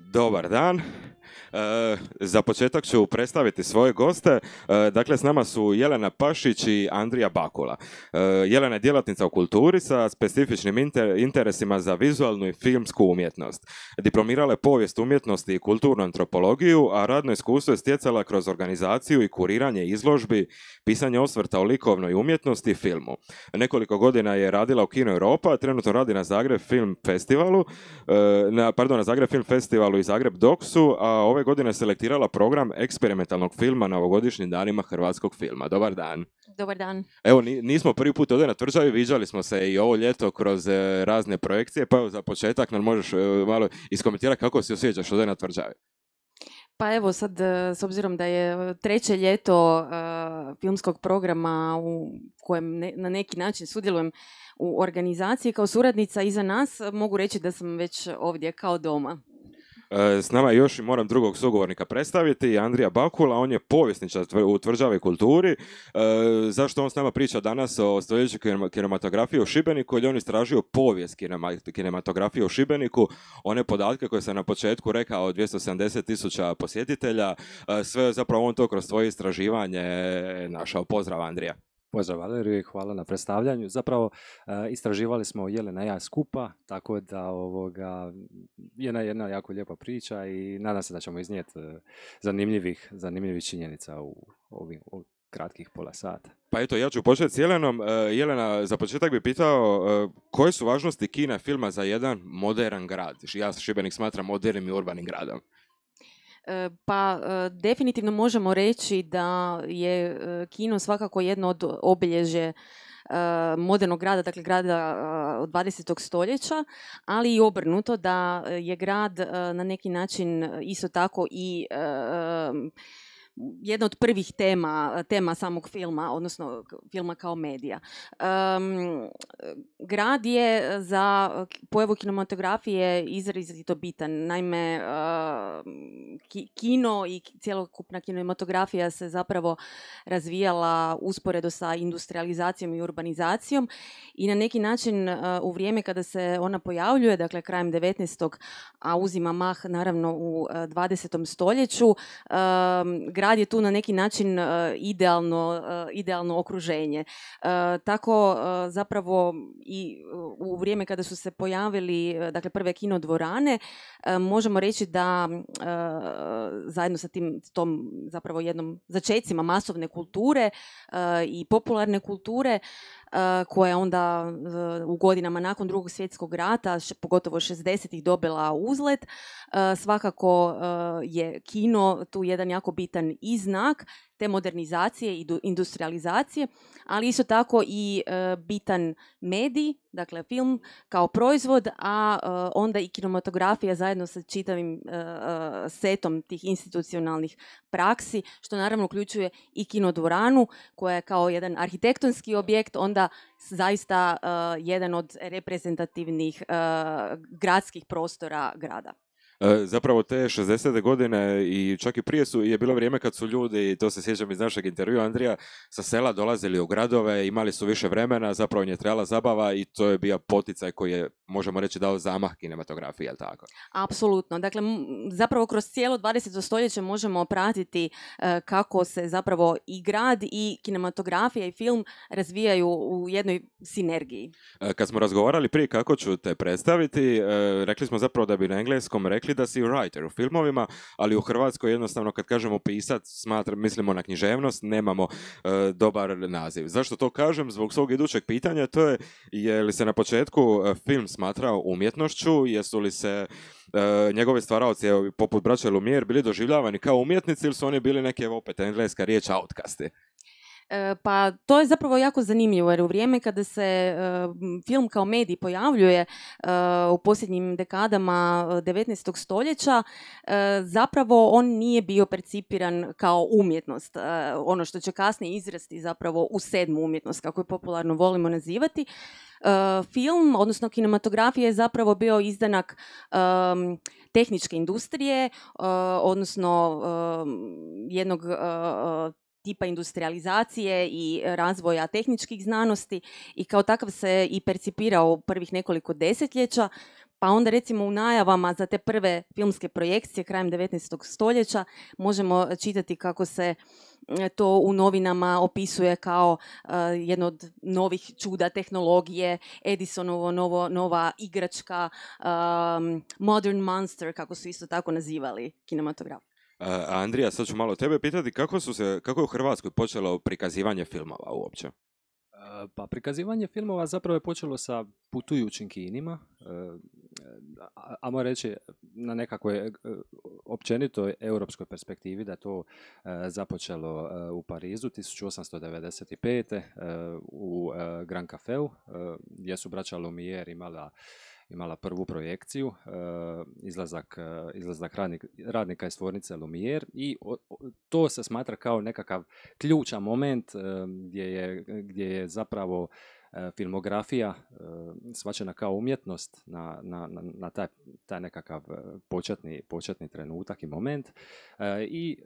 Dobar dan, E, za početak ću predstaviti svoje goste. E, dakle, s nama su Jelena Pašić i Andrija Bakula. E, Jelena je djelatnica u kulturi sa specifičnim interesima za vizualnu i filmsku umjetnost. Diplomirala je povijest umjetnosti i kulturnu antropologiju, a radno iskustvo je stjecala kroz organizaciju i kuriranje izložbi, pisanje osvrta o likovnoj umjetnosti i filmu. Nekoliko godina je radila u Kino Europa, trenutno radi na Zagreb Film Festivalu, pardon, na Zagreb Film Festivalu i Zagreb Doksu, a ove godine selektirala program eksperimentalnog filma na ovogodišnjim danima hrvatskog filma. Dobar dan. Dobar dan. Evo, nismo prvi put ovdje na tvrđavi, viđali smo se i ovo ljeto kroz e, razne projekcije, pa evo za početak nam možeš e, malo iskomentirati kako se osjećaš ovdje na tvrđavi. Pa evo sad, e, s obzirom da je treće ljeto filmskog programa u kojem na neki način sudjelujem u organizaciji kao suradnica iza nas, mogu reći da sam već ovdje kao doma. E, s nama još i moram drugog sugovornika predstaviti, Andrija Bakula, on je povjesničar u tvrđavi kulturi. E, zašto on s nama priča danas o stoljeću kinematografiji u Šibeniku, jer on istražio povijest kinematografije u Šibeniku, one podatke koje sam na početku rekao, 270 tisuća posjetitelja, e, sve zapravo on to kroz svoje istraživanje našao. Pozdrav Andrija. Pozdrav Valeriju i hvala na predstavljanju. Zapravo e, istraživali smo Jelena i ja skupa, tako da ovoga, jedna jedna jako lijepa priča i nadam se da ćemo iznijeti e, zanimljivih, činjenica u ovim kratkih pola sata. Pa eto, ja ću početi s Jelenom. E, Jelena, za početak bi pitao koje su važnosti kina filma za jedan modern grad? Ja Šibenik smatram modernim i urbanim gradom. E, pa e, definitivno možemo reći da je e, kino svakako jedno od obilježje modernog grada, dakle grada od 20. stoljeća, ali i obrnuto da je grad na neki način isto tako i jedna od prvih tema, tema samog filma, odnosno filma kao medija. Um, grad je za pojavu kinematografije izrazito bitan. Naime, kino i cjelokupna kinematografija se zapravo razvijala usporedo sa industrializacijom i urbanizacijom i na neki način eh, u vrijeme kada se ona pojavljuje, dakle krajem 19. a uzima mah naravno u 20. Eh, stoljeću, grad rad je tu na neki način e, idealno, e, idealno okruženje. E, tako zapravo i u vrijeme kada su se pojavili dakle, prve kino dvorane, možemo reći da zajedno sa tim, tom zapravo jednom začecima masovne kulture i popularne kulture, Eh, koja je onda eh, u godinama nakon drugog svjetskog rata, pogotovo 60-ih, dobila uzlet. Eh, svakako je kino tu jedan jako bitan i znak te modernizacije i industrializacije, ali isto tako i e, bitan medij, dakle film kao proizvod, a e, onda i kinematografija zajedno sa čitavim e, setom tih institucionalnih praksi, što naravno uključuje i kinodvoranu koja je kao jedan arhitektonski objekt onda zaista jedan od reprezentativnih gradskih prostora grada. E, zapravo te 60. godine i čak i prije su, je bilo vrijeme kad su ljudi, to se sjećam iz našeg intervjua Andrija, sa sela dolazili u gradove, imali su više vremena, zapravo nje trebala zabava i to je bio poticaj koji je, možemo reći, dao zamah kinematografiji, jel tako? Apsolutno. Dakle, zapravo kroz cijelo 20. stoljeće možemo pratiti e, kako se zapravo i grad i kinematografija i film razvijaju u jednoj sinergiji. E, kad smo razgovarali prije kako ću te predstaviti, rekli smo zapravo da bi na engleskom rekli rekli da si writer u filmovima, ali u Hrvatskoj jednostavno kad kažemo pisac, mislimo na književnost, nemamo e, dobar naziv. Zašto to kažem? Zbog svog idućeg pitanja, to je je li se na početku e, film smatrao umjetnošću, jesu li se e, njegovi njegove stvaraoci poput braća Lumier bili doživljavani kao umjetnici ili su oni bili neke opet engleska riječ outcasti? E, pa to je zapravo jako zanimljivo jer u vrijeme kada se e, film kao medij pojavljuje e, u posljednjim dekadama 19. stoljeća, zapravo on nije bio percipiran kao umjetnost. Ono što će kasnije izrasti zapravo u sedmu umjetnost, kako je popularno volimo nazivati. Film, odnosno kinematografija je zapravo bio izdanak tehničke industrije, odnosno jednog tipa industrializacije i e, razvoja tehničkih znanosti i kao takav se i percipirao prvih nekoliko desetljeća, pa onda recimo u najavama za te prve filmske projekcije krajem 19. stoljeća možemo čitati kako se e, to u novinama opisuje kao uh, jedno od novih čuda tehnologije, Edisonovo novo, nova igračka, Modern Monster, kako su isto tako nazivali kinematograf. Andrija, sad ću malo tebe pitati, kako, su se, kako je u Hrvatskoj počelo prikazivanje filmova uopće? E, pa prikazivanje filmova zapravo je počelo sa putujućim kinima, e, ajmo reći na nekakvoj e, općenitoj europskoj perspektivi da to započelo u Parizu 1895. u Grand Cafeu gdje su braća Lumière imala imala prvu projekciju, e, izlazak, e, izlazak radnika iz tvornice Lumière i to se smatra kao nekakav ključan moment e, gdje je, gdje je zapravo filmografija svačena kao umjetnost na, na, na taj, taj nekakav početni, početni trenutak i moment. I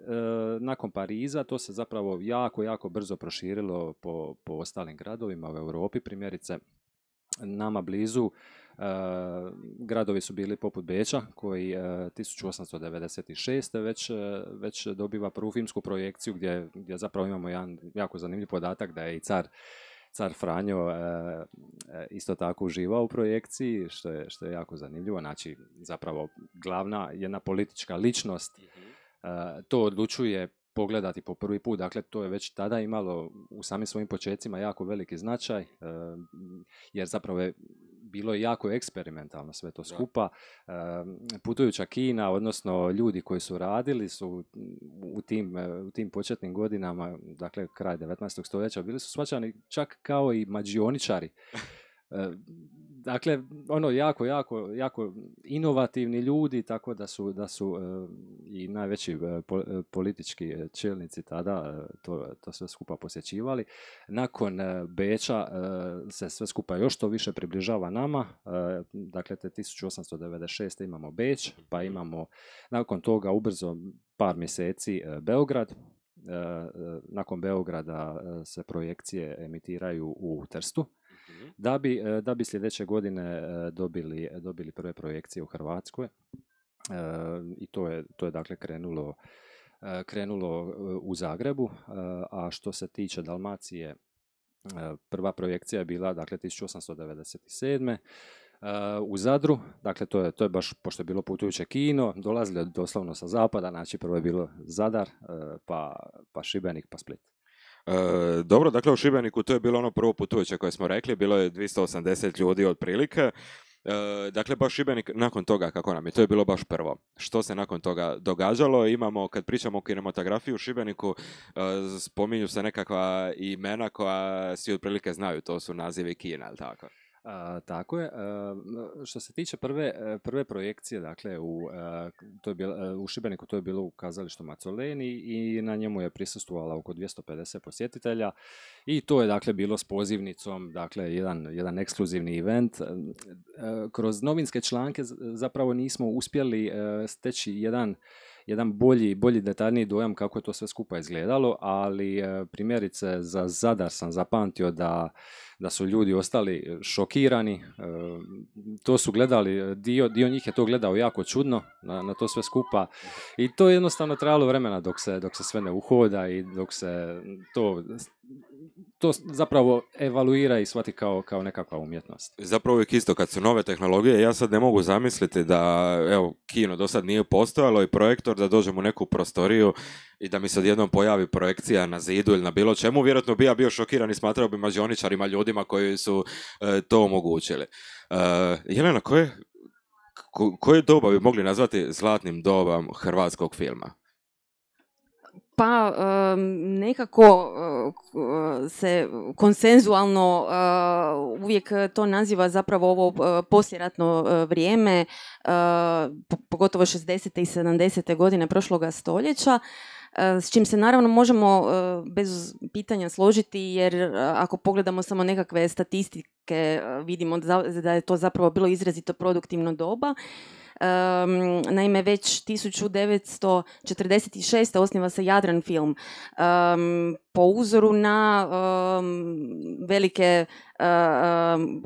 nakon Pariza to se zapravo jako, jako brzo proširilo po, po ostalim gradovima u Europi, primjerice nama blizu Eh, gradovi su bili poput Beča koji 1896. Eh, već, eh, već dobiva prvu filmsku projekciju gdje, gdje zapravo imamo jedan jako zanimljiv podatak da je i car Car Franjo isto tako uživao u projekciji, što je, što je jako zanimljivo. Znači, zapravo glavna jedna politička ličnost mhm. to odlučuje pogledati po prvi put. Dakle, to je već tada imalo u samim svojim početcima jako veliki značaj, jer zapravo je bilo je jako eksperimentalno sve to skupa. Da. Putujuća Kina, odnosno ljudi koji su radili su u tim, e, u tim početnim godinama, dakle kraj 19. stoljeća, bili su svačani čak kao i mađioničari. dakle, ono, jako, jako, jako inovativni ljudi, tako da su, da su e, i najveći e, e, politički čelnici tada to, to sve skupa posjećivali. Nakon Beča se sve skupa još to više približava nama, dakle, te 1896. imamo Beč, pa mhm. imamo nakon toga ubrzo par mjeseci Beograd, nakon Beograda se projekcije emitiraju u Trstu Mhm. da bi, e, da bi sljedeće godine e, dobili, e, dobili prve projekcije u Hrvatskoj. I to je, to je dakle krenulo, krenulo u Zagrebu, a što se tiče Dalmacije, prva projekcija je bila dakle 1897. u Zadru, dakle to je, to je baš, pošto je bilo putujuće kino, dolazili doslovno sa zapada, znači prvo je bilo Zadar, pa, pa Šibenik, pa Split. E, dobro, dakle u Šibeniku to je bilo ono prvo putujuće koje smo rekli, bilo je 280 ljudi otprilike. E, dakle, baš Šibenik nakon toga, kako nam je, to je bilo baš prvo. Što se nakon toga događalo? Imamo, kad pričamo o kinematografiji u Šibeniku, e, spominju se nekakva imena koja svi otprilike znaju, to su nazivi Kina, ali tako? A, tako je. što se tiče prve, e, prve projekcije, dakle, u, a, e, to je bila e, u Šibeniku to je bilo u kazalištu Macoleni i na njemu je prisustvovala oko 250 posjetitelja i to je, dakle, bilo s pozivnicom, dakle, jedan, jedan ekskluzivni event. Kroz novinske članke zapravo nismo uspjeli steći jedan jedan bolji, bolji detaljniji dojam kako je to sve skupa izgledalo, ali e, primjerice za Zadar sam zapamtio da, da su ljudi ostali e, šokirani, e, to su gledali, dio, dio njih je to gledao jako čudno na, na to sve skupa i to je jednostavno trajalo vremena dok se, dok se sve ne uhoda i dok se to to zapravo evaluira i shvati kao, kao nekakva umjetnost. Zapravo uvijek isto, kad su nove tehnologije, ja sad ne mogu zamisliti da, evo, kino do sad nije postojalo i projektor da dođem u neku prostoriju i da mi se odjednom pojavi projekcija na zidu ili na bilo čemu, vjerojatno bi ja bio šokiran i smatrao bi mađioničarima, ljudima koji su e, to omogućili. E, Jelena, koje, koje doba bi mogli nazvati zlatnim dobom hrvatskog filma? pa nekako eh, se konsenzualno eh, uvijek to naziva zapravo ovo eh, posljeratno vrijeme, pogotovo 60. i 70. godine prošloga stoljeća, s čim se naravno možemo bez pitanja složiti jer ako pogledamo samo nekakve statistike vidimo da je to zapravo bilo izrazito produktivno doba Um, naime, već 1946. osniva se Jadran film. Um, po uzoru na velike e,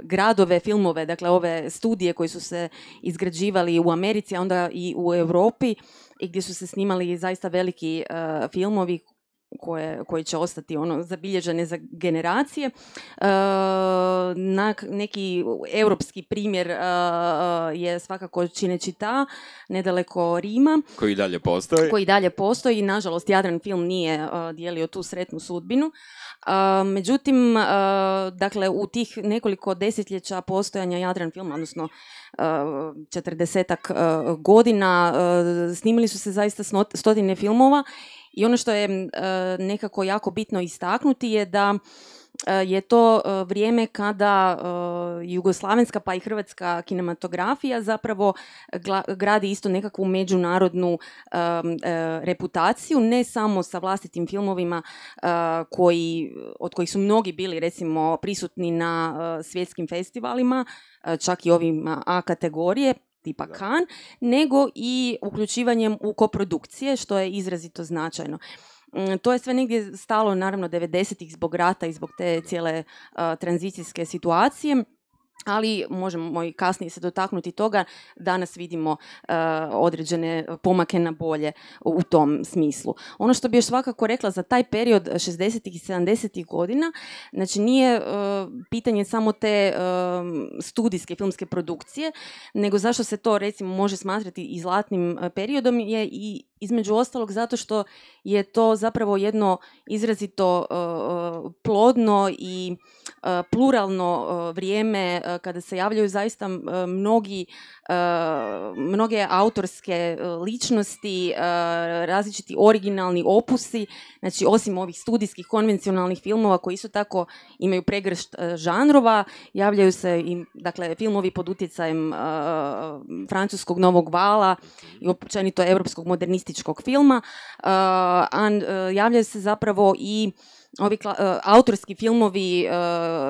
gradove, filmove, dakle ove studije koji su se izgrađivali u Americi, a onda i u Europi i gdje su se snimali zaista veliki e, filmovi koje, koji će ostati ono zabilježene za generacije. E, na, neki europski primjer e, e, je svakako čineći ta, nedaleko Rima. Koji dalje postoji. Koji dalje postoji. Nažalost, Jadran film nije dijelio tu sretnu sudbinu. međutim, dakle, u tih nekoliko desetljeća postojanja Jadran filma, odnosno četrdesetak godina, snimili su se zaista stotine filmova i ono što je e, nekako jako bitno istaknuti je da e, je to e, vrijeme kada jugoslavenska pa i hrvatska kinematografija zapravo gradi isto nekakvu međunarodnu reputaciju, ne samo sa vlastitim filmovima od kojih su mnogi bili recimo prisutni na svjetskim festivalima, čak i ovima A kategorije, tipa nego i uključivanjem u koprodukcije, što je izrazito značajno. Mm, to je sve negdje stalo, naravno, 90-ih zbog rata i zbog te cijele tranzicijske situacije ali možemo i kasnije se dotaknuti toga, danas vidimo e, određene pomake na bolje u tom smislu. Ono što bi još svakako rekla za taj period 60. i 70. godina, znači nije e, pitanje samo te e, studijske filmske produkcije, nego zašto se to recimo može smatrati i zlatnim periodom je i između ostalog zato što je to zapravo jedno izrazito plodno i E, pluralno e, vrijeme e, kada se javljaju zaista mnogi, mnoge autorske ličnosti, različiti originalni opusi, znači osim ovih studijskih konvencionalnih filmova koji isto tako imaju pregršt žanrova, javljaju se i dakle, filmovi pod utjecajem francuskog novog vala i općenito europskog modernističkog filma, a javljaju se zapravo i ovi e, autorski filmovi e,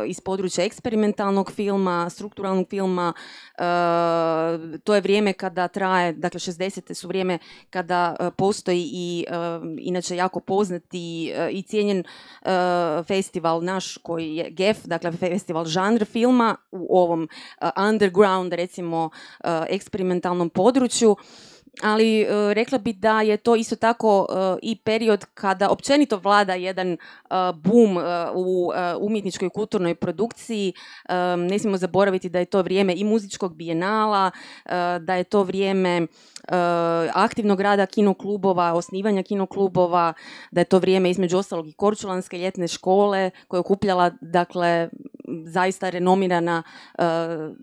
iz područja eksperimentalnog filma, strukturalnog filma, e, to je vrijeme kada traje, dakle 60. su vrijeme kada postoji i inače jako poznati i cijenjen festival naš koji je GEF, dakle festival žanr filma u ovom underground recimo eksperimentalnom području ali e, rekla bi da je to isto tako e, i period kada općenito vlada jedan e, boom u umjetničkoj i kulturnoj produkciji. Ne smijemo zaboraviti da je to vrijeme i muzičkog bijenala, da je to vrijeme aktivnog rada kinoklubova, osnivanja kinoklubova, da je to vrijeme između ostalog i Korčulanske ljetne škole koja je okupljala dakle zaista renomirana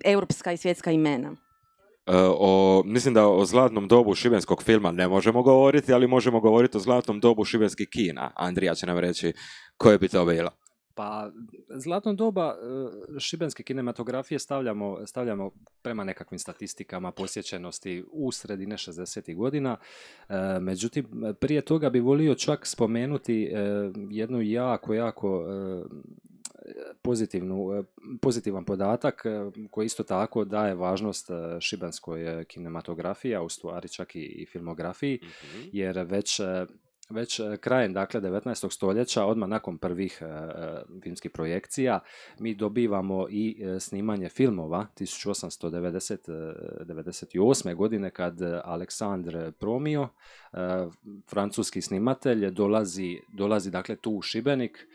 europska i svjetska imena. E, o, mislim da o zlatnom dobu šibenskog filma ne možemo govoriti, ali možemo govoriti o zlatnom dobu šibenskih kina. Andrija će nam reći koje bi to bilo. Pa, zlatno doba e, šibenske kinematografije stavljamo, stavljamo prema nekakvim statistikama posjećenosti u sredine 60. godina. E, međutim, prije toga bi volio čak spomenuti jednu jako, jako pozitivnu, e, pozitivan podatak e, koji isto tako daje važnost e, šibenskoj kinematografiji, a u stvari čak i, filmografiji, mhm. jer već već krajem dakle 19. stoljeća odmah nakon prvih filmskih projekcija mi dobivamo i snimanje filmova 1898. godine kad Aleksandr Promio francuski snimatelj dolazi dolazi dakle tu u Šibenik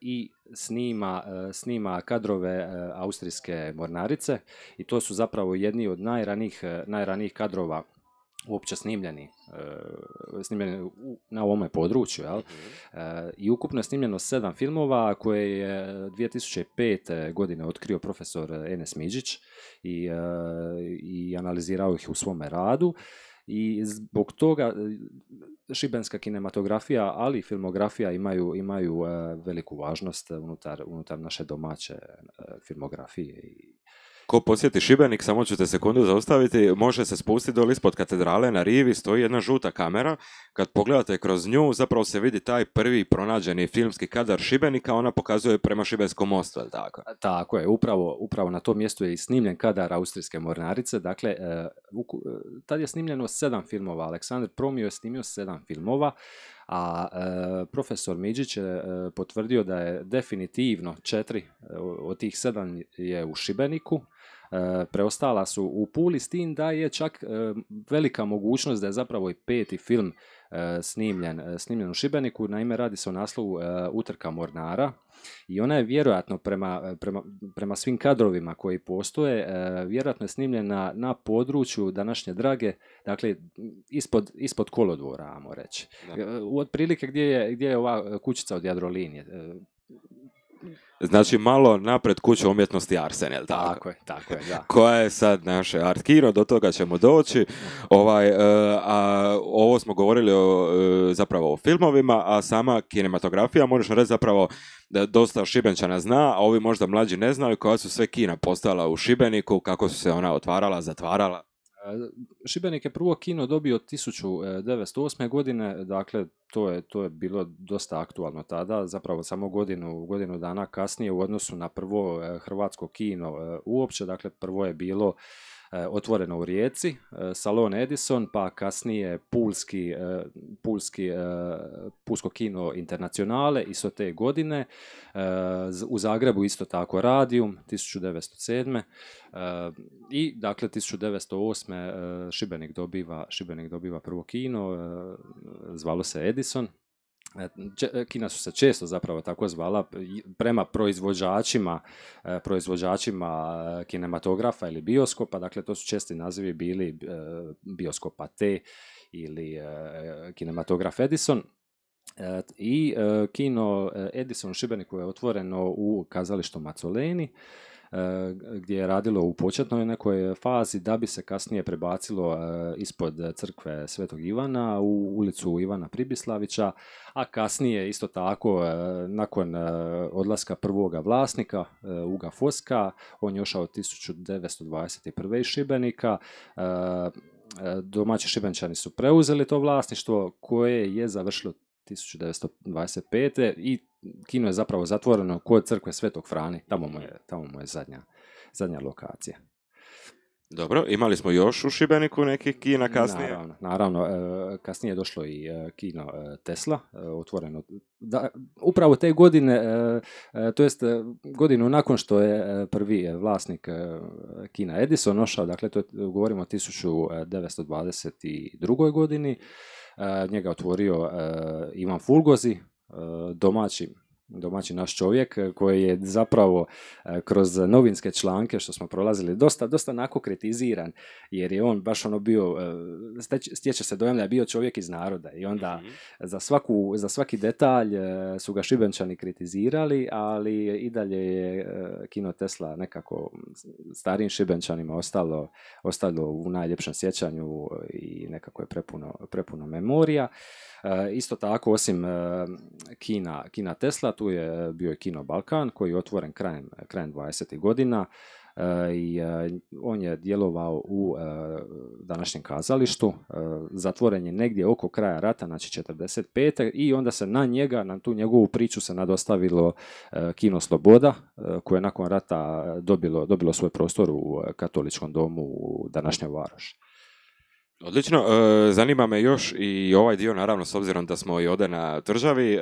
i snima, e, snima kadrove e, austrijske mornarice i to su zapravo jedni od najranijih, e, najranijih kadrova uopće snimljeni, snimljeni na ovome području. Jel? Mhm. I ukupno je snimljeno sedam filmova koje je 2005. godine otkrio profesor Enes Miđić i, i analizirao ih u svome radu i zbog toga e, šibenska kinematografija, ali i filmografija imaju, imaju e, veliku važnost unutar, unutar naše domaće e, filmografije i Ko posjeti Šibenik, samo ćete sekundu zaustaviti, može se spustiti dolje ispod katedrale na rivi, stoji jedna žuta kamera. Kad pogledate kroz nju, zapravo se vidi taj prvi pronađeni filmski kadar Šibenika, ona pokazuje prema Šibenskom mostu, tako? Tako je, upravo, na tom mjestu je i snimljen kadar Austrijske mornarice, dakle, e, e, tad je snimljeno sedam filmova, Aleksandar Promio je snimio sedam filmova, a e, profesor Miđić je potvrdio da je definitivno četiri od tih sedam je u Šibeniku, E, preostala su u Puli s tim da je čak e, velika mogućnost da je zapravo i peti film e, snimljen, snimljen u Šibeniku. Naime, radi se o naslovu Utrka Mornara i ona je vjerojatno prema, prema, prema svim kadrovima koji postoje, vjerojatno je snimljena na području današnje drage, dakle ispod, ispod kolodvora, ajmo reći. U otprilike gdje je, gdje je ova kućica od Jadrolinije Znači malo napred kuću umjetnosti Arsen, tako? je, tako je, da. Koja je sad naše art kino, do toga ćemo doći. Ovaj, e, a, ovo smo govorili o, e, zapravo o filmovima, a sama kinematografija, možeš reći zapravo da dosta Šibenčana zna, a ovi možda mlađi ne znaju koja su sve kina postala u Šibeniku, kako su se ona otvarala, zatvarala. Šibenik je prvo kino dobio 1908. godine, dakle to je, to je bilo dosta aktualno tada, zapravo samo godinu, godinu dana kasnije u odnosu na prvo eh, hrvatsko kino eh, uopće, dakle prvo je bilo E, otvoreno u Rijeci, e, Salon Edison, pa kasnije Pulski, e, Pulski, Pulsko kino internacionale, isto te godine. U Zagrebu isto tako Radium, 1907. I, dakle, 1908. Šibenik dobiva, Šibenik dobiva prvo kino, zvalo se Edison, E, e, kina su se često zapravo tako zvala prema proizvođačima, e, proizvođačima kinematografa ili bioskopa, dakle to su česti nazivi bili bioskopa T ili kinematograf Edison. I kino Edison u Šibeniku je otvoreno u kazalištu Macoleni E, gdje je radilo u početnoj nekoj fazi da bi se kasnije prebacilo e, ispod crkve Svetog Ivana u ulicu Ivana Pribislavića, a kasnije isto tako e, nakon odlaska prvoga vlasnika Uga Foska, on je od 1921. iz Šibenika, domaći Šibenčani su preuzeli to vlasništvo koje je završilo 1925. i kino je zapravo zatvoreno kod crkve Svetog Frani, tamo mu je, tamo mu je zadnja, zadnja lokacija. Dobro, imali smo još u Šibeniku nekih kina kasnije? Naravno, naravno e, kasnije je došlo i e, kino e, Tesla, otvoreno. Da, upravo te godine, to jest godinu nakon što je prvi vlasnik kina Edison ošao, dakle to govorimo o 1922. godini, Eh, njega otvorio eh, Ivan Fulgozi, eh, domaći domaći naš čovjek e, koji je zapravo e, kroz novinske članke što smo prolazili dosta, dosta nako kritiziran jer je on baš ono bio e, stječe se dojam da je bio čovjek iz naroda i onda mhm. za, svaku, za svaki detalj su ga šibenčani kritizirali ali i dalje je kino Tesla nekako starim šibenčanima ostalo, ostalo u najljepšem sjećanju i nekako je prepuno, prepuno memorija. Isto tako osim kina, kina Tesla tu je bio je Kino Balkan koji je otvoren krajem, krajem 20. godina eh, i eh, on je djelovao u eh, današnjem kazalištu, zatvoren je negdje oko kraja rata, znači 45. i onda se na njega, na tu njegovu priču se nadostavilo Kino Sloboda koje je nakon rata dobilo, dobilo svoj prostor u katoličkom domu u današnjoj Varoši. Odlično, zanima me još i ovaj dio, naravno, s obzirom da smo i ovdje na državi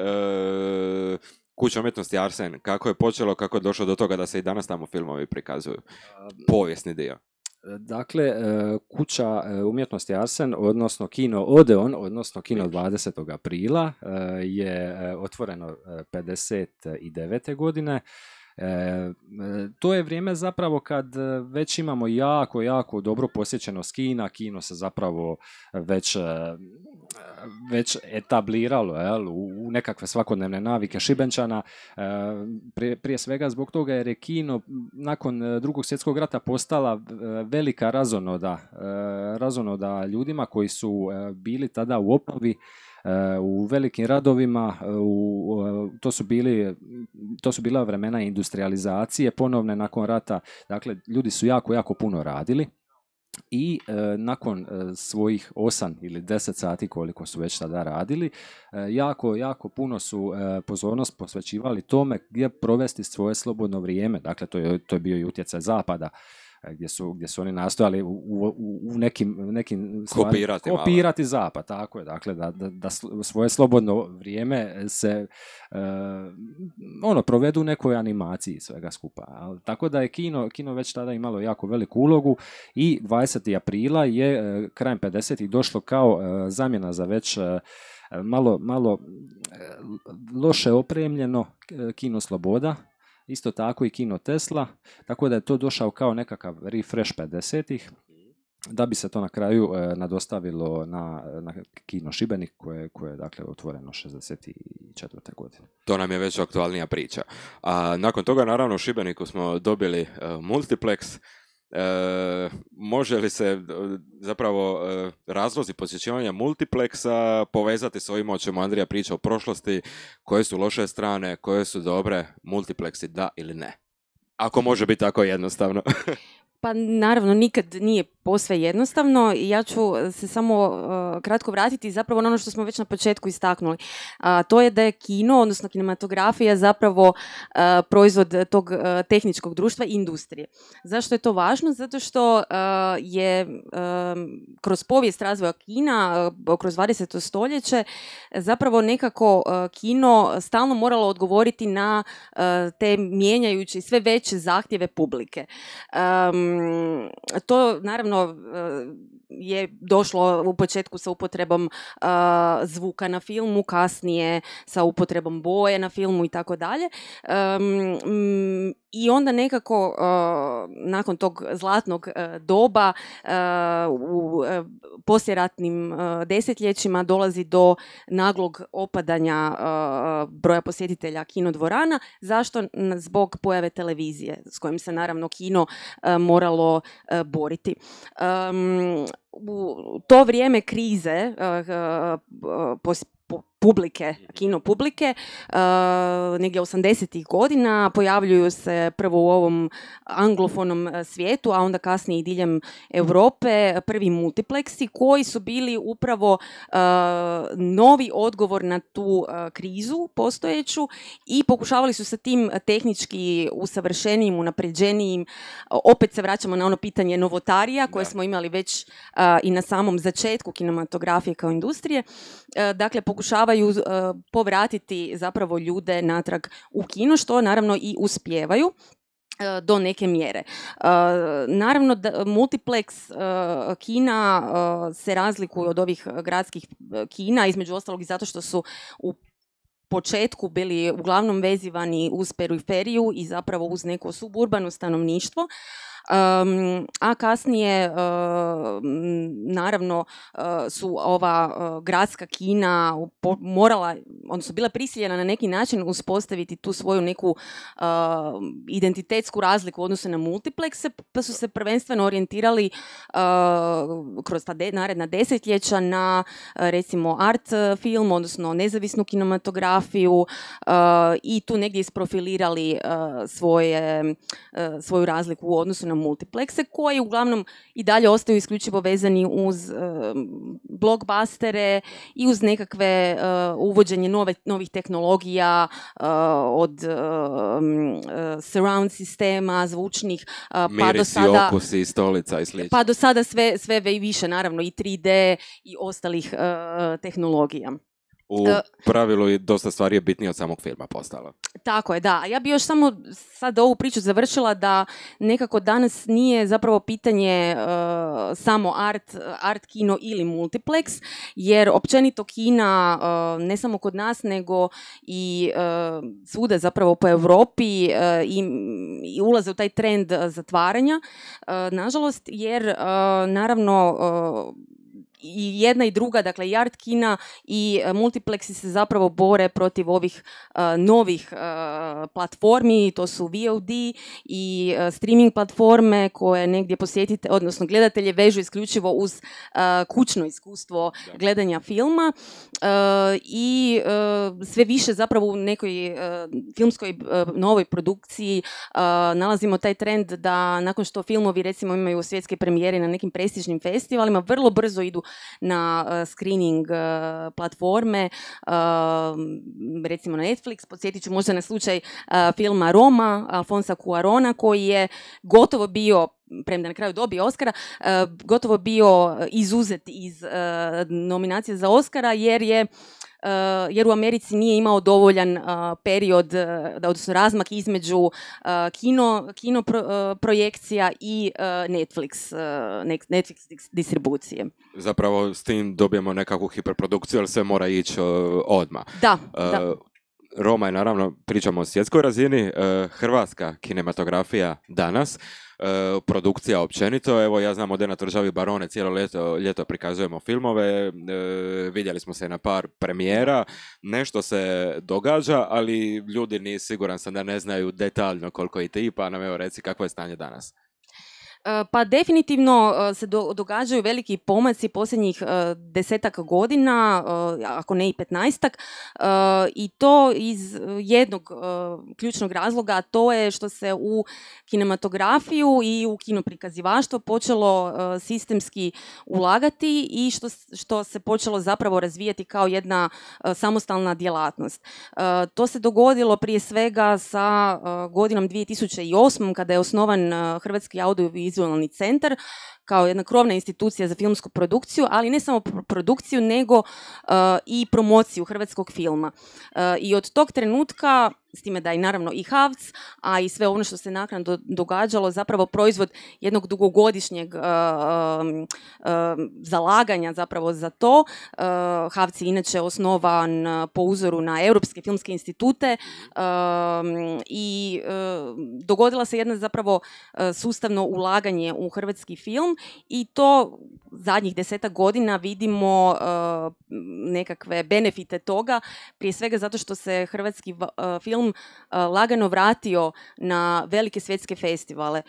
kuća umjetnosti Arsen, kako je počelo, kako je došlo do toga da se i danas tamo filmovi prikazuju? Povijesni dio. E, dakle, e, kuća e, umjetnosti Arsen, odnosno kino Odeon, odnosno kino 20. aprila, je otvoreno 59. godine. E, e, to je vrijeme zapravo kad e, već imamo jako, jako dobro posjećenost Kina, Kino se zapravo već, e, već etabliralo jel, u nekakve svakodnevne navike Šibenčana, prije, prije svega zbog toga jer je Kino nakon drugog svjetskog rata postala velika razonoda, razonoda ljudima koji su bili tada u opovi u velikim radovima, e, u, to, su bili, to su bila vremena industrializacije ponovne nakon rata, dakle ljudi su jako, jako puno radili i e, nakon e, svojih 8 ili 10 sati koliko su već sada radili, jako, jako puno su pozornost posvećivali tome gdje provesti svoje slobodno vrijeme, dakle to je, to je bio i utjecaj zapada E, gdje su, gdje su oni nastojali u, u, u nekim, nekim kopirati, zapad, tako je, dakle da, da, da svoje slobodno vrijeme se e, ono provedu u nekoj animaciji svega skupa. Tako da je kino, kino već tada imalo jako veliku ulogu i 20. aprila je uh, krajem 50. došlo kao zamjena za već malo, malo loše opremljeno kino Sloboda isto tako i kino Tesla, tako da je to došao kao nekakav refresh 50-ih, mhm. da bi se to na kraju e, nadostavilo na, kino Šibenik koje, koje je dakle otvoreno 64. godine. To nam je već aktualnija priča. A, nakon toga naravno u Šibeniku smo dobili e, multiplex, E, može li se e, zapravo e, razlozi posjećivanja multipleksa povezati s ovim o čemu Andrija priča o prošlosti, koje su loše strane, koje su dobre, multipleksi da ili ne? Ako može biti tako jednostavno. pa naravno nikad nije posve jednostavno i ja ću eh, se samo eh, kratko vratiti zapravo na ono što smo već na početku istaknuli. A, to je da je kino, odnosno kinematografija zapravo eh, proizvod tog tehničkog društva i industrije. Zašto je to važno? Zato što je kroz povijest razvoja kina, kroz 20. stoljeće, zapravo nekako kino stalno moralo odgovoriti na te mijenjajući sve veće zahtjeve publike. to naravno ono, e, je došlo u početku sa upotrebom e, zvuka na filmu, kasnije sa upotrebom boje na filmu i tako dalje. Mm, I onda nekako e, nakon tog zlatnog doba u posljeratnim desetljećima dolazi do naglog opadanja broja posjetitelja kinodvorana. Zašto? Zbog pojave televizije s kojim se naravno kino moralo boriti u to vrijeme krize eh, eh, eh, publike, mhm. kino publike. Uh, negdje 80-ih godina pojavljuju se prvo u ovom anglofonom eh, svijetu, a onda kasnije i diljem Europe prvi multipleksi koji su bili upravo uh, novi odgovor na tu krizu postojeću i pokušavali su sa tim tehnički usavršenijim, unapređenijim, opet se vraćamo na ono pitanje novotarija koje smo imali već i na samom začetku kinematografije kao industrije. Dakle, pokušavaju E, povratiti zapravo ljude natrag u kino, što naravno i uspijevaju e, do neke mjere. E, naravno, multiplex kina se razlikuju od ovih gradskih kina, između ostalog i zato što su u početku bili uglavnom vezivani uz periferiju i zapravo uz neko suburbano stanovništvo, a kasnije eh, naravno eh, su ova eh, gradska kina morala, odnosno bila prisiljena na neki način uspostaviti tu svoju neku identitetsku razliku u odnosu na multiplekse, pa su se prvenstveno orijentirali kroz ta naredna desetljeća na recimo art film, odnosno nezavisnu kinematografiju i tu negdje isprofilirali svoje, svoju razliku u odnosu na na multiplekse koji uglavnom i dalje ostaju isključivo vezani uz eh, blockbustere i uz nekakve eh, uvođenje novih tehnologija eh, od mm, surround sistema, zvučnih, pa do sada... stolica Pa do sada sve, sve više, naravno, i 3D i ostalih tehnologija u e, pravilu dosta stvari je bitnije od samog filma postala. Tako je, da. Ja bi još samo sad ovu priču završila da nekako danas nije zapravo pitanje e, samo art, art kino ili multiplex, jer općenito kina e, ne samo kod nas nego i uh, svuda zapravo po Europi i, i ulaze u taj trend zatvaranja. Nažalost, jer naravno i jedna i druga, dakle i art kina i e, multipleksi se zapravo bore protiv ovih e, novih e, platformi, to su VOD i streaming platforme koje negdje posjetite, odnosno gledatelje vežu isključivo uz kućno iskustvo gledanja filma i sve više zapravo u nekoj filmskoj novoj produkciji nalazimo taj trend da nakon što filmovi recimo imaju svjetske premijere na nekim prestižnim festivalima, vrlo brzo idu na e, screening e, platforme, e, recimo na Netflix, podsjetit ću možda na slučaj filma Roma, Alfonsa Cuarona, koji je gotovo bio premda na kraju dobije Oscara, gotovo bio izuzet iz nominacije za Oscara jer je Eh, jer u Americi nije imao dovoljan eh, period, eh, odnosno razmak između kino, projekcija i Netflix, Netflix distribucije. Zapravo s tim dobijemo nekakvu hiperprodukciju, ali sve mora ići odmah. Da, da. Roma je naravno, pričamo o svjetskoj razini, e, hrvatska kinematografija danas, e, produkcija općenito, evo ja znam ovdje na tržavi Barone cijelo ljeto, ljeto prikazujemo filmove, e, vidjeli smo se na par premijera, nešto se događa, ali ljudi ni siguran sam da ne znaju detaljno koliko je ti, pa nam evo reci kako je stanje danas. E, pa definitivno e, se događaju veliki pomaci posljednjih e, desetak godina, ako ne i petnaestak, i to iz jednog ključnog razloga, to je što se u kinematografiju i u kinoprikazivaštvo počelo sistemski ulagati i što, što se počelo zapravo razvijati kao jedna samostalna djelatnost. To se dogodilo prije svega sa godinom 2008. kada je osnovan Hrvatski audio vizualni centar kao jedna krovna institucija za filmsku produkciju, ali ne samo produkciju, nego eh, i promociju hrvatskog filma. Eh, I od tog trenutka s time da je naravno i Havc, a i sve ono što se naknadno događalo zapravo proizvod jednog dugogodišnjeg eh, zalaganja zapravo za to. Havc je inače osnovan po uzoru na europske filmske institute i dogodila se jedna zapravo sustavno ulaganje u hrvatski film i to zadnjih deseta godina vidimo e, nekakve benefite toga, prije svega zato što se hrvatski e, film e, lagano vratio na velike svjetske festivale.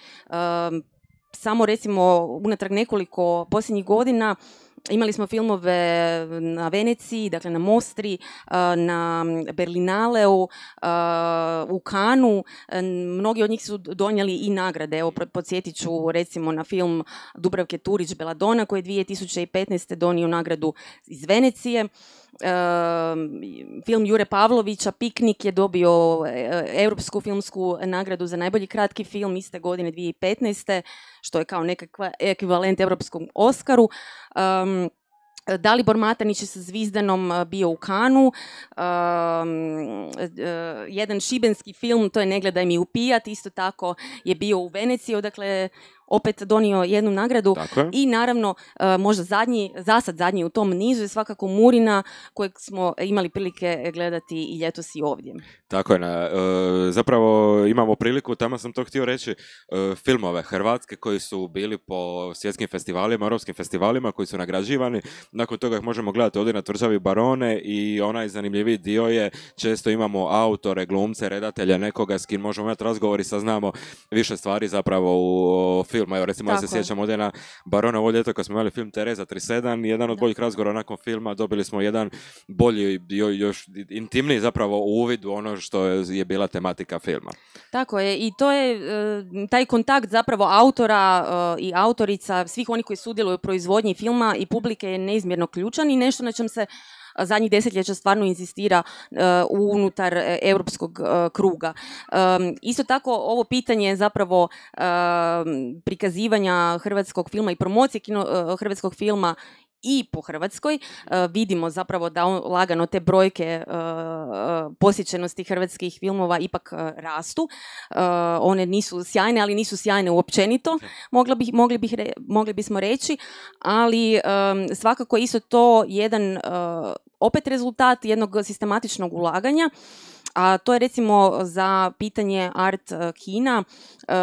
Samo recimo unatrag nekoliko posljednjih godina imali smo filmove na Veneciji, dakle na Mostri, uh, na Berlinaleu, uh, u Kanu. Mnogi od njih su donijeli i nagrade. Evo, podsjetit ću recimo na film Dubravke Turić Beladona koji je 2015. donio nagradu iz Venecije film Jure Pavlovića, Piknik je dobio e, Europsku filmsku nagradu za najbolji kratki film iste godine 2015. što je kao nekakav ekvivalent Europskom Oskaru. Dalibor Matanić je sa Zvizdanom e, bio u Kanu, e, jedan šibenski film, to je Ne gledaj mi upijat, isto tako je bio u Veneciji, odakle opet donio jednu nagradu i naravno e, možda zadnji, zasad zadnji u tom nizu je svakako Murina kojeg smo imali prilike gledati i ljetos i ovdje. Tako je, na, e, zapravo imamo priliku, tamo sam to htio reći, e, filmove Hrvatske koji su bili po svjetskim festivalima, europskim festivalima koji su nagrađivani, nakon toga ih možemo gledati ovdje na tvrđavi Barone i onaj zanimljiviji dio je, često imamo autore, glumce, redatelja nekoga s kim možemo imati razgovor i saznamo više stvari zapravo u filma. Evo, recimo, ja se sjećam ovdje na Barona ovo ljeto kad smo imali film Tereza 37, jedan od boljih razgovora nakon filma, dobili smo jedan bolji, još intimniji zapravo uvid u ono što je bila tematika filma. Tako je, i to je e, taj kontakt zapravo autora e, i autorica, svih onih koji sudjeluju u proizvodnji filma i publike je neizmjerno ključan i nešto na čem se zadnjih desetljeća stvarno inzistira e, unutar e, europskog e, kruga. Isto tako ovo pitanje zapravo prikazivanja hrvatskog filma i promocije hrvatskog filma i po Hrvatskoj. E, vidimo zapravo da lagano te brojke e, e, posjećenosti hrvatskih filmova ipak rastu. One nisu sjajne, ali nisu sjajne uopćenito, mogli, mogli bismo reći, ali svakako isto to jedan opet rezultat jednog sistematičnog ulaganja a to je recimo za pitanje art e, kina e,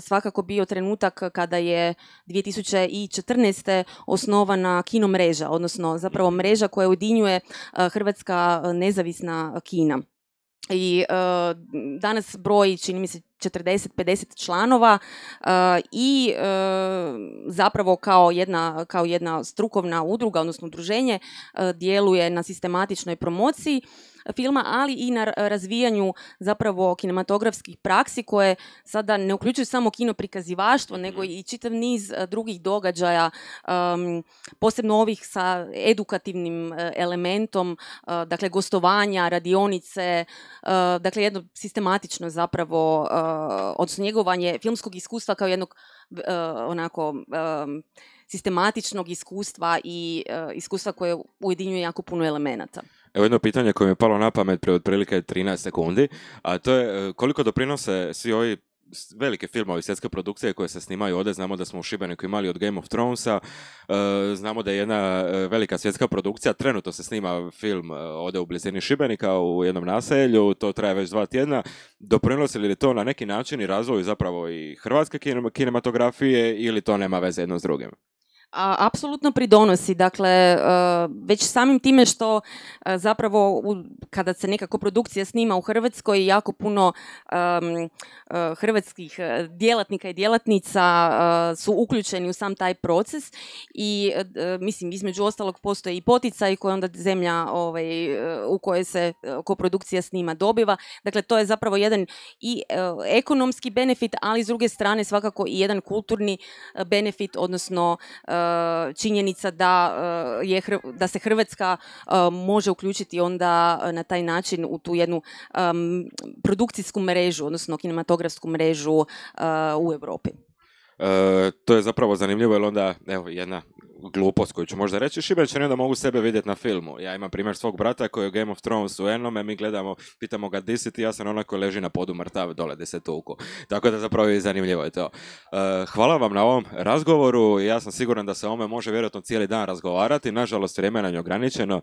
svakako bio trenutak kada je 2014. osnovana kino mreža, odnosno zapravo mreža koja ujedinjuje e, hrvatska nezavisna kina. I danas broji, čini mi se, 40-50 članova i zapravo kao jedna, kao jedna strukovna udruga, odnosno udruženje, djeluje na sistematičnoj promociji filma, ali i na razvijanju zapravo kinematografskih praksi koje sada ne uključuju samo kino prikazivaštvo, nego mhm. i čitav niz e, drugih događaja, posebno ovih sa edukativnim e, elementom, e, dakle gostovanja, radionice, dakle jedno sistematično zapravo, uh, filmskog iskustva kao jednog onako sistematičnog iskustva i iskustva koje ujedinjuje jako puno elemenata. Evo jedno pitanje koje mi je palo na pamet pre otprilike 13 sekundi, a to je e, koliko doprinose svi ovi velike filmovi svjetske produkcije koje se snimaju ovdje. Znamo da smo u Šibeniku imali od Game of Thronesa, e, znamo da je jedna e, velika svjetska produkcija, trenutno se snima film ovdje u blizini Šibenika u jednom naselju, to traje već dva tjedna. Doprinosi li to na neki način i razvoju zapravo i hrvatske kinematografije ili to nema veze jedno s drugim? apsolutno pridonosi. Dakle, e, već samim time što e, zapravo kada se nekako produkcija snima u Hrvatskoj, jako puno e, hrvatskih djelatnika i djelatnica su uključeni u sam taj proces i mislim između ostalog postoje i poticaj koje onda zemlja ovaj, u kojoj se koprodukcija snima dobiva. Dakle, to je zapravo jedan i ekonomski benefit, ali s druge strane svakako i jedan kulturni benefit, odnosno Eh, činjenica da, eh, je, da se Hrvatska eh, može uključiti onda na taj način u tu jednu produkcijsku mrežu, odnosno kinematografsku mrežu u Europi. to je zapravo zanimljivo jer onda evo jedna glupost koju ću možda reći, ne da mogu sebe vidjeti na filmu. Ja imam primjer svog brata koji je Game of Thrones u enome, mi gledamo, pitamo ga di si ti, ja sam onaj koji leži na podu mrtav dole di se tuku. Tako da zapravo je zanimljivo je to. E, hvala vam na ovom razgovoru, ja sam siguran da se ome može vjerojatno cijeli dan razgovarati, nažalost vrijeme je ograničeno.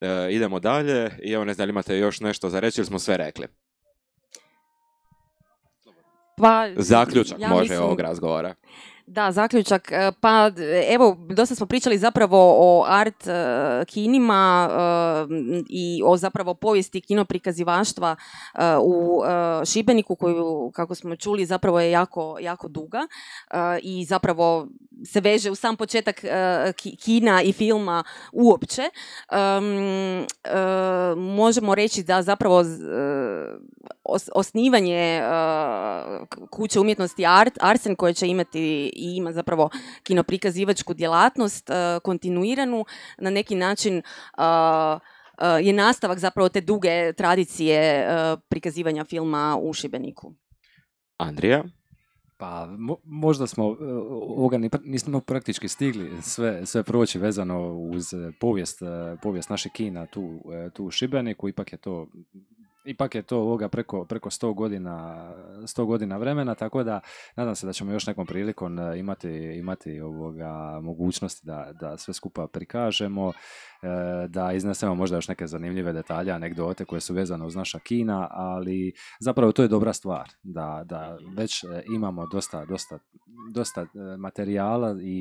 E, idemo dalje i evo ne znam imate još nešto za reći ili smo sve rekli. Pa, Zaključak može ovog razgovora. Da, zaključak. E, pa evo, dosta smo pričali zapravo o art e, kinima e, i o zapravo povijesti kinoprikazivaštva u Šibeniku koju, kako smo čuli, zapravo je jako, jako duga i zapravo se veže u sam početak e, kina i filma uopće, e, možemo reći da zapravo e, osnivanje kuće umjetnosti Art, Arsen koje će imati i ima zapravo kinoprikazivačku djelatnost kontinuiranu na neki način je nastavak zapravo te duge tradicije prikazivanja filma u Šibeniku. Andrija? Pa možda smo e, ovoga pa, nismo praktički stigli sve, sve proći vezano uz povijest, e, povijest naše Kina tu, e, tu u Šibeniku, ipak je to ipak je to ovoga preko, preko 100 godina, 100 godina vremena, tako da nadam se da ćemo još nekom prilikom e, imati, imati ovoga mogućnosti da, da sve skupa prikažemo, e, da iznesemo možda još neke zanimljive detalje, anegdote koje su vezane uz naša kina, ali zapravo to je dobra stvar, da, da već e, imamo dosta, dosta, dosta materijala i,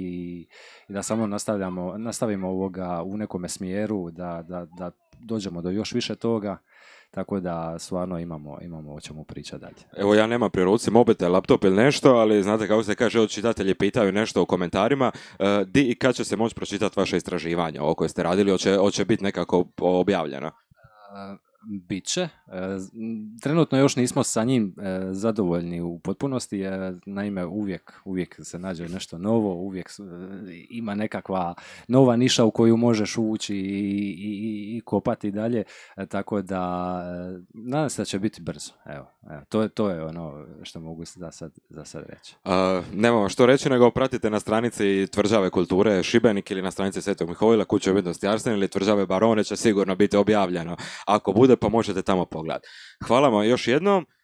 i da samo nastavljamo, nastavimo ovoga u nekome smjeru, da, da, da dođemo do još više toga, tako da stvarno imamo, imamo o čemu pričati dalje. Evo ja nema pri ruci mobite, laptop ili nešto, ali znate kako se kaže, od čitatelji pitaju nešto u komentarima, e, di i kad će se moći pročitati vaše istraživanje, ovo koje ste radili, hoće, hoće biti nekako objavljeno? E, će. E, trenutno još nismo sa njim e, zadovoljni u potpunosti. E, naime, uvijek, uvijek se nađe nešto novo, uvijek ima nekakva nova niša u koju možeš ući i, i, i kopati dalje. Tako da, nadam se da će biti brzo. Evo, evo to, to je ono što mogu za sad, za sad reći. A, nemamo što reći, nego pratite na stranici Tvrđave kulture Šibenik ili na stranici Svetog Mihovila, kuće objednosti Arsene ili Tvrđave Barone će sigurno biti objavljeno. Ako bude bude pa možete tamo pogledati. Hvala vam još jednom.